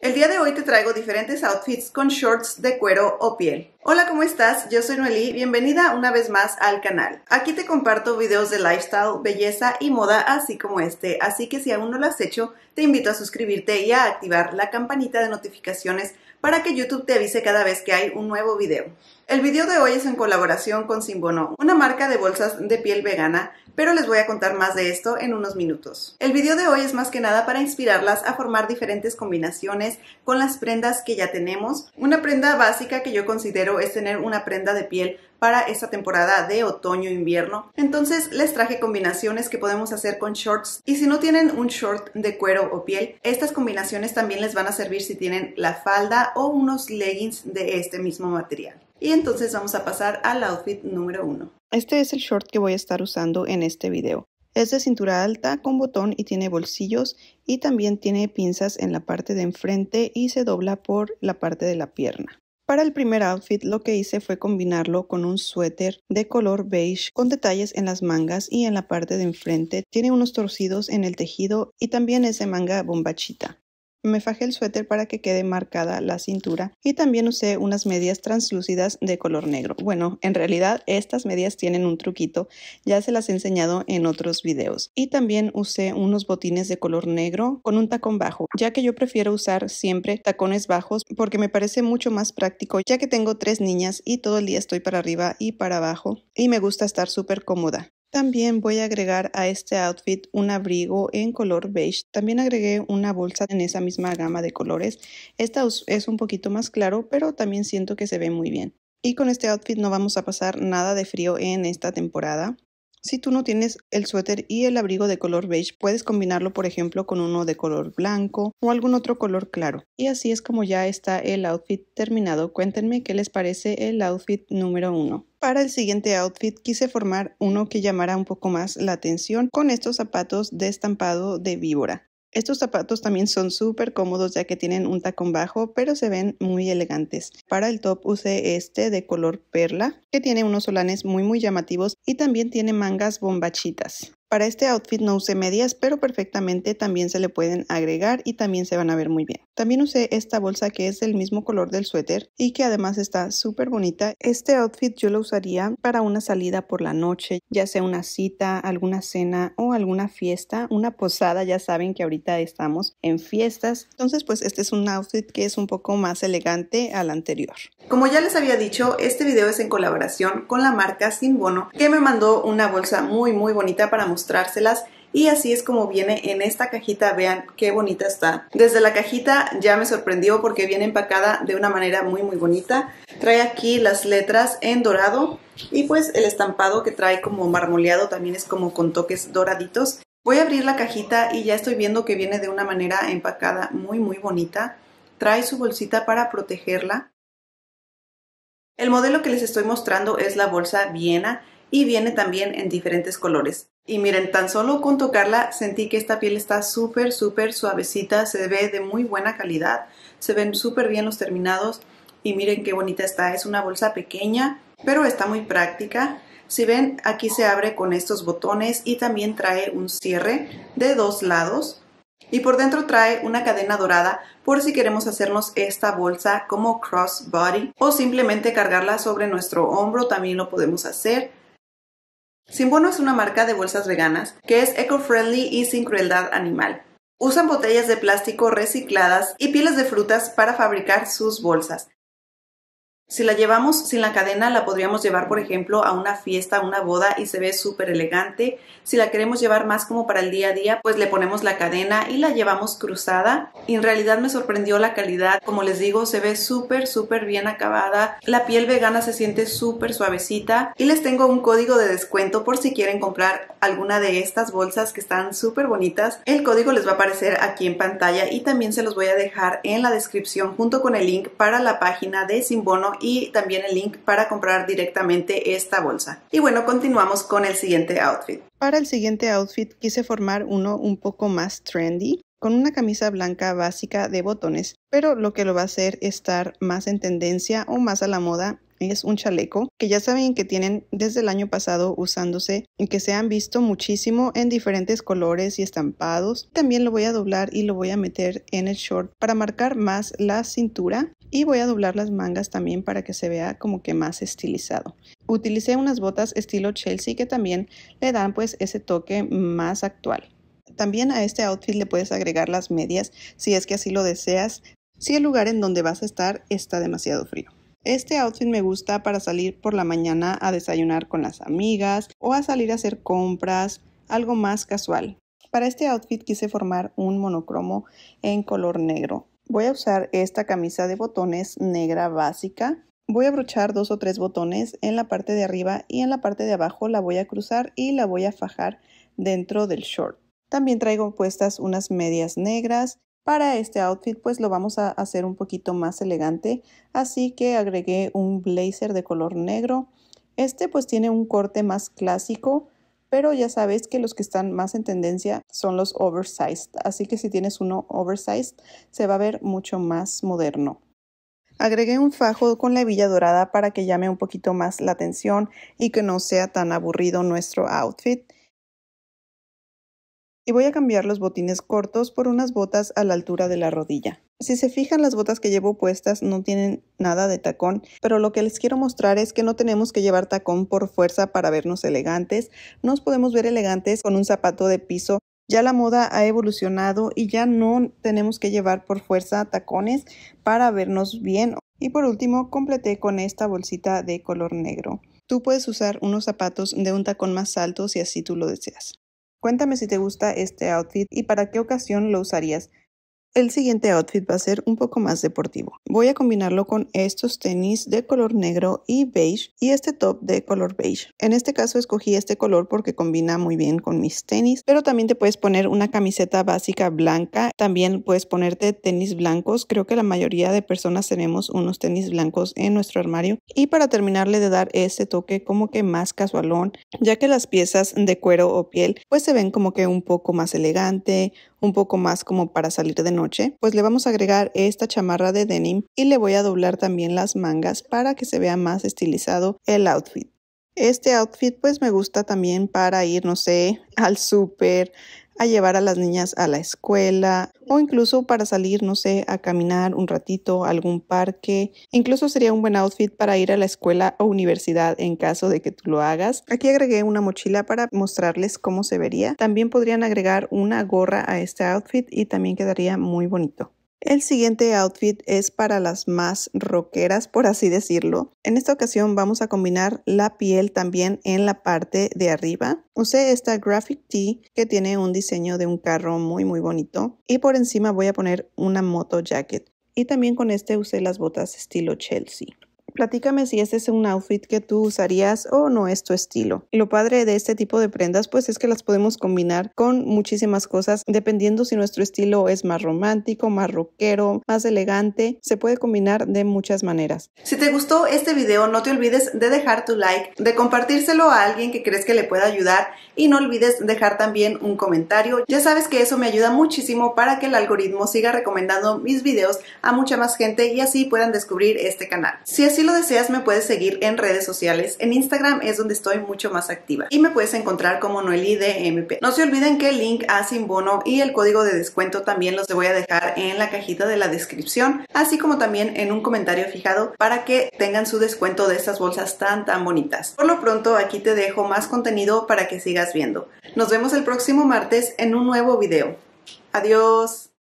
El día de hoy te traigo diferentes outfits con shorts de cuero o piel. Hola, ¿cómo estás? Yo soy Noelí, bienvenida una vez más al canal. Aquí te comparto videos de lifestyle, belleza y moda así como este, así que si aún no lo has hecho, te invito a suscribirte y a activar la campanita de notificaciones para que YouTube te avise cada vez que hay un nuevo video. El video de hoy es en colaboración con Simbono, una marca de bolsas de piel vegana pero les voy a contar más de esto en unos minutos. El video de hoy es más que nada para inspirarlas a formar diferentes combinaciones con las prendas que ya tenemos. Una prenda básica que yo considero es tener una prenda de piel para esta temporada de otoño-invierno. Entonces les traje combinaciones que podemos hacer con shorts y si no tienen un short de cuero o piel, estas combinaciones también les van a servir si tienen la falda o unos leggings de este mismo material. Y entonces vamos a pasar al outfit número 1. Este es el short que voy a estar usando en este video. Es de cintura alta con botón y tiene bolsillos y también tiene pinzas en la parte de enfrente y se dobla por la parte de la pierna. Para el primer outfit lo que hice fue combinarlo con un suéter de color beige con detalles en las mangas y en la parte de enfrente. Tiene unos torcidos en el tejido y también es de manga bombachita. Me fajé el suéter para que quede marcada la cintura y también usé unas medias translúcidas de color negro. Bueno, en realidad estas medias tienen un truquito, ya se las he enseñado en otros videos. Y también usé unos botines de color negro con un tacón bajo, ya que yo prefiero usar siempre tacones bajos porque me parece mucho más práctico, ya que tengo tres niñas y todo el día estoy para arriba y para abajo y me gusta estar súper cómoda. También voy a agregar a este outfit un abrigo en color beige. También agregué una bolsa en esa misma gama de colores. Esta es un poquito más claro, pero también siento que se ve muy bien. Y con este outfit no vamos a pasar nada de frío en esta temporada. Si tú no tienes el suéter y el abrigo de color beige, puedes combinarlo por ejemplo con uno de color blanco o algún otro color claro. Y así es como ya está el outfit terminado. Cuéntenme qué les parece el outfit número uno. Para el siguiente outfit quise formar uno que llamara un poco más la atención con estos zapatos de estampado de víbora. Estos zapatos también son súper cómodos ya que tienen un tacón bajo, pero se ven muy elegantes. Para el top usé este de color perla, que tiene unos solanes muy muy llamativos y también tiene mangas bombachitas. Para este outfit no usé medias, pero perfectamente también se le pueden agregar y también se van a ver muy bien. También usé esta bolsa que es del mismo color del suéter y que además está súper bonita. Este outfit yo lo usaría para una salida por la noche, ya sea una cita, alguna cena o alguna fiesta, una posada, ya saben que ahorita estamos en fiestas. Entonces pues este es un outfit que es un poco más elegante al anterior. Como ya les había dicho, este video es en colaboración con la marca Sin Bono que me mandó una bolsa muy muy bonita para mostrar y así es como viene en esta cajita, vean qué bonita está. Desde la cajita ya me sorprendió porque viene empacada de una manera muy muy bonita. Trae aquí las letras en dorado y pues el estampado que trae como marmoleado también es como con toques doraditos. Voy a abrir la cajita y ya estoy viendo que viene de una manera empacada muy muy bonita. Trae su bolsita para protegerla. El modelo que les estoy mostrando es la bolsa Viena y viene también en diferentes colores. Y miren, tan solo con tocarla sentí que esta piel está súper, súper suavecita, se ve de muy buena calidad, se ven súper bien los terminados y miren qué bonita está, es una bolsa pequeña, pero está muy práctica. Si ven, aquí se abre con estos botones y también trae un cierre de dos lados. Y por dentro trae una cadena dorada por si queremos hacernos esta bolsa como crossbody o simplemente cargarla sobre nuestro hombro, también lo podemos hacer Simbono es una marca de bolsas veganas que es eco-friendly y sin crueldad animal. Usan botellas de plástico recicladas y pieles de frutas para fabricar sus bolsas. Si la llevamos sin la cadena, la podríamos llevar, por ejemplo, a una fiesta, una boda y se ve súper elegante. Si la queremos llevar más como para el día a día, pues le ponemos la cadena y la llevamos cruzada. en realidad me sorprendió la calidad. Como les digo, se ve súper, súper bien acabada. La piel vegana se siente súper suavecita. Y les tengo un código de descuento por si quieren comprar alguna de estas bolsas que están súper bonitas. El código les va a aparecer aquí en pantalla y también se los voy a dejar en la descripción junto con el link para la página de Simbono y también el link para comprar directamente esta bolsa. Y bueno, continuamos con el siguiente outfit. Para el siguiente outfit quise formar uno un poco más trendy con una camisa blanca básica de botones, pero lo que lo va a hacer estar más en tendencia o más a la moda es un chaleco que ya saben que tienen desde el año pasado usándose y que se han visto muchísimo en diferentes colores y estampados. También lo voy a doblar y lo voy a meter en el short para marcar más la cintura y voy a doblar las mangas también para que se vea como que más estilizado. Utilicé unas botas estilo Chelsea que también le dan pues ese toque más actual. También a este outfit le puedes agregar las medias si es que así lo deseas, si el lugar en donde vas a estar está demasiado frío. Este outfit me gusta para salir por la mañana a desayunar con las amigas o a salir a hacer compras, algo más casual. Para este outfit quise formar un monocromo en color negro. Voy a usar esta camisa de botones negra básica. Voy a brochar dos o tres botones en la parte de arriba y en la parte de abajo la voy a cruzar y la voy a fajar dentro del short. También traigo puestas unas medias negras. Para este outfit pues lo vamos a hacer un poquito más elegante, así que agregué un blazer de color negro. Este pues tiene un corte más clásico, pero ya sabes que los que están más en tendencia son los oversized, así que si tienes uno oversized se va a ver mucho más moderno. Agregué un fajo con la hebilla dorada para que llame un poquito más la atención y que no sea tan aburrido nuestro outfit y voy a cambiar los botines cortos por unas botas a la altura de la rodilla. Si se fijan las botas que llevo puestas no tienen nada de tacón, pero lo que les quiero mostrar es que no tenemos que llevar tacón por fuerza para vernos elegantes, nos podemos ver elegantes con un zapato de piso. Ya la moda ha evolucionado y ya no tenemos que llevar por fuerza tacones para vernos bien. Y por último, completé con esta bolsita de color negro. Tú puedes usar unos zapatos de un tacón más alto si así tú lo deseas. Cuéntame si te gusta este outfit y para qué ocasión lo usarías. El siguiente outfit va a ser un poco más deportivo. Voy a combinarlo con estos tenis de color negro y beige y este top de color beige. En este caso escogí este color porque combina muy bien con mis tenis, pero también te puedes poner una camiseta básica blanca, también puedes ponerte tenis blancos. Creo que la mayoría de personas tenemos unos tenis blancos en nuestro armario. Y para terminarle de dar este toque como que más casualón, ya que las piezas de cuero o piel pues se ven como que un poco más elegante, un poco más como para salir de noche, pues le vamos a agregar esta chamarra de denim y le voy a doblar también las mangas para que se vea más estilizado el outfit. Este outfit pues me gusta también para ir, no sé, al súper, a llevar a las niñas a la escuela o incluso para salir, no sé, a caminar un ratito a algún parque. Incluso sería un buen outfit para ir a la escuela o universidad en caso de que tú lo hagas. Aquí agregué una mochila para mostrarles cómo se vería. También podrían agregar una gorra a este outfit y también quedaría muy bonito. El siguiente outfit es para las más rockeras, por así decirlo. En esta ocasión vamos a combinar la piel también en la parte de arriba. Usé esta Graphic Tee que tiene un diseño de un carro muy muy bonito y por encima voy a poner una moto jacket. Y también con este usé las botas estilo Chelsea. Platícame si este es un outfit que tú usarías o no es tu estilo. Lo padre de este tipo de prendas pues es que las podemos combinar con muchísimas cosas dependiendo si nuestro estilo es más romántico, más rockero, más elegante. Se puede combinar de muchas maneras. Si te gustó este video no te olvides de dejar tu like, de compartírselo a alguien que crees que le pueda ayudar y no olvides dejar también un comentario. Ya sabes que eso me ayuda muchísimo para que el algoritmo siga recomendando mis videos a mucha más gente y así puedan descubrir este canal. Si así si lo deseas, me puedes seguir en redes sociales. En Instagram es donde estoy mucho más activa y me puedes encontrar como Noelí DMP. No se olviden que el link a bono y el código de descuento también los voy a dejar en la cajita de la descripción, así como también en un comentario fijado para que tengan su descuento de estas bolsas tan tan bonitas. Por lo pronto, aquí te dejo más contenido para que sigas viendo. Nos vemos el próximo martes en un nuevo video. Adiós.